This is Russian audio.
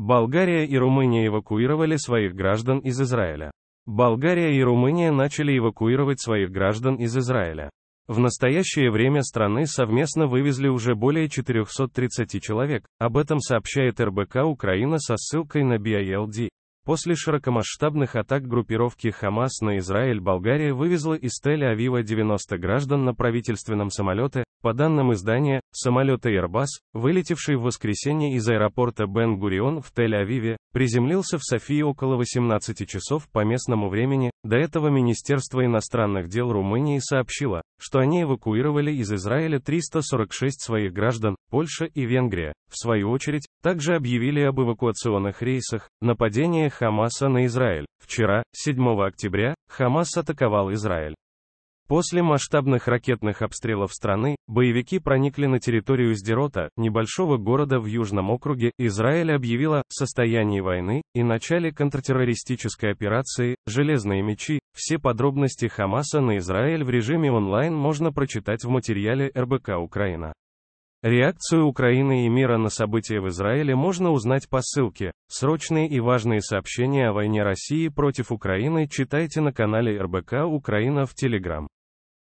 Болгария и Румыния эвакуировали своих граждан из Израиля. Болгария и Румыния начали эвакуировать своих граждан из Израиля. В настоящее время страны совместно вывезли уже более 430 человек, об этом сообщает РБК Украина со ссылкой на BILD. После широкомасштабных атак группировки «Хамас» на Израиль Болгария вывезла из Тель-Авива 90 граждан на правительственном самолете. По данным издания, самолет Airbus, вылетевший в воскресенье из аэропорта Бен-Гурион в Тель-Авиве, приземлился в Софии около 18 часов по местному времени. До этого Министерство иностранных дел Румынии сообщило, что они эвакуировали из Израиля 346 своих граждан, Польша и Венгрия, в свою очередь, также объявили об эвакуационных рейсах, нападения Хамаса на Израиль. Вчера, 7 октября, Хамас атаковал Израиль. После масштабных ракетных обстрелов страны, боевики проникли на территорию Сдерота, небольшого города в Южном округе, Израиль объявила о состоянии войны и начале контртеррористической операции «Железные мечи». Все подробности Хамаса на Израиль в режиме онлайн можно прочитать в материале РБК «Украина». Реакцию Украины и мира на события в Израиле можно узнать по ссылке. Срочные и важные сообщения о войне России против Украины читайте на канале РБК «Украина» в Телеграм.